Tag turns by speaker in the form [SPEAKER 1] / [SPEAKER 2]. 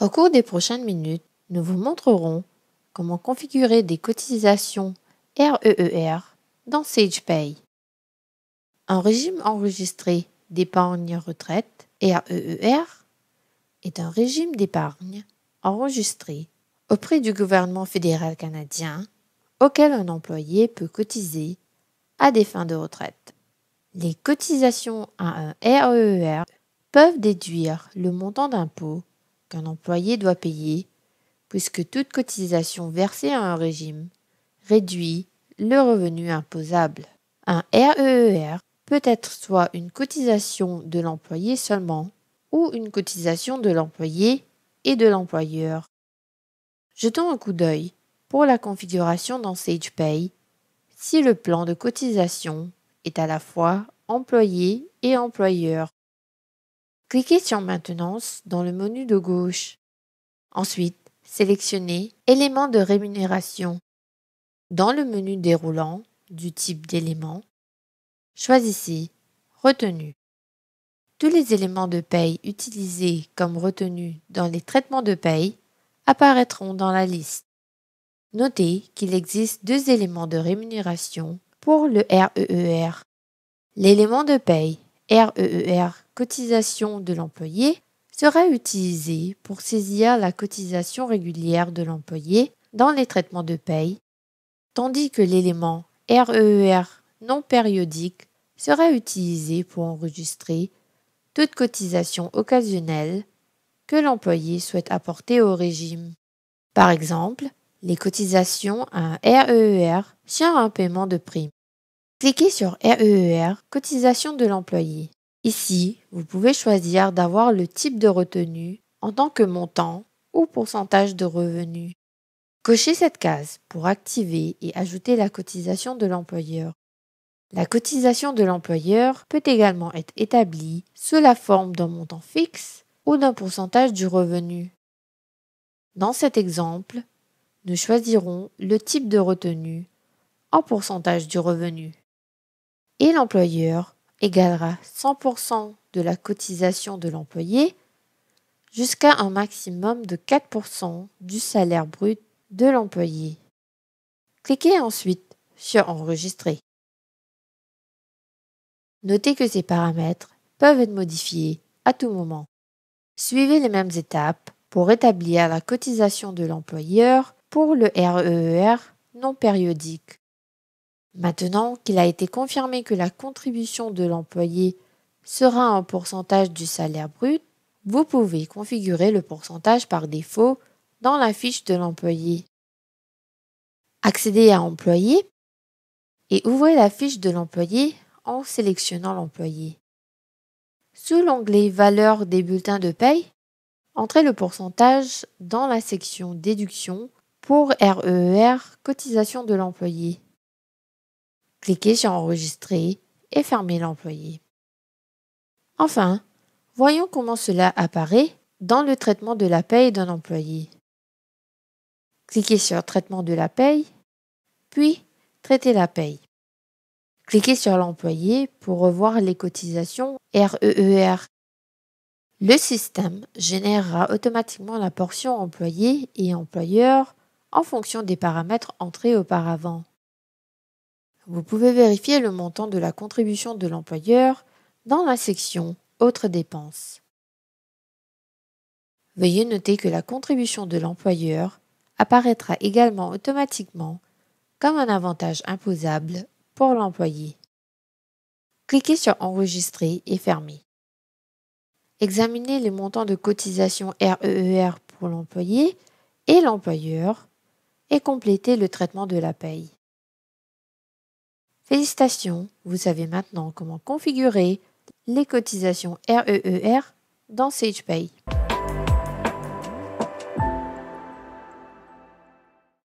[SPEAKER 1] Au cours des prochaines minutes, nous vous montrerons comment configurer des cotisations REER e e dans SagePay. Un régime enregistré d'épargne retraite REER e est un régime d'épargne enregistré auprès du gouvernement fédéral canadien auquel un employé peut cotiser à des fins de retraite. Les cotisations à un REER peuvent déduire le montant d'impôt qu'un employé doit payer, puisque toute cotisation versée à un régime réduit le revenu imposable. Un REER e e peut être soit une cotisation de l'employé seulement, ou une cotisation de l'employé et de l'employeur. Jetons un coup d'œil pour la configuration dans SagePay si le plan de cotisation est à la fois employé et employeur. Cliquez sur Maintenance dans le menu de gauche. Ensuite, sélectionnez Éléments de rémunération. Dans le menu déroulant du type d'élément, choisissez Retenu ». Tous les éléments de paye utilisés comme retenus dans les traitements de paye apparaîtront dans la liste. Notez qu'il existe deux éléments de rémunération pour le REER. E e L'élément de paye REER e cotisation de l'employé sera utilisée pour saisir la cotisation régulière de l'employé dans les traitements de paye, tandis que l'élément REER e e non périodique sera utilisé pour enregistrer toute cotisation occasionnelle que l'employé souhaite apporter au régime. Par exemple, les cotisations à un REER sur e un paiement de prime. Cliquez sur REER Cotisation de l'employé. Ici, vous pouvez choisir d'avoir le type de retenue en tant que montant ou pourcentage de revenu. Cochez cette case pour activer et ajouter la cotisation de l'employeur. La cotisation de l'employeur peut également être établie sous la forme d'un montant fixe ou d'un pourcentage du revenu. Dans cet exemple, nous choisirons le type de retenue en pourcentage du revenu. Et l'employeur égalera 100% de la cotisation de l'employé jusqu'à un maximum de 4% du salaire brut de l'employé. Cliquez ensuite sur Enregistrer. Notez que ces paramètres peuvent être modifiés à tout moment. Suivez les mêmes étapes pour établir la cotisation de l'employeur pour le REER e e non périodique Maintenant qu'il a été confirmé que la contribution de l'employé sera un pourcentage du salaire brut, vous pouvez configurer le pourcentage par défaut dans la fiche de l'employé. Accédez à Employé et ouvrez la fiche de l'employé en sélectionnant l'employé. Sous l'onglet Valeurs des bulletins de paye, entrez le pourcentage dans la section Déduction pour RER e e cotisation de l'employé. Cliquez sur Enregistrer et fermez l'employé. Enfin, voyons comment cela apparaît dans le traitement de la paye d'un employé. Cliquez sur Traitement de la paye, puis Traiter la paye. Cliquez sur l'employé pour revoir les cotisations REER. E e le système générera automatiquement la portion employé et employeur en fonction des paramètres entrés auparavant. Vous pouvez vérifier le montant de la contribution de l'employeur dans la section Autres dépenses. Veuillez noter que la contribution de l'employeur apparaîtra également automatiquement comme un avantage imposable pour l'employé. Cliquez sur Enregistrer et Fermer. Examinez les montants de cotisation REER e e pour l'employé et l'employeur et complétez le traitement de la paye. Félicitations, vous savez maintenant comment configurer les cotisations REER e e dans SagePay.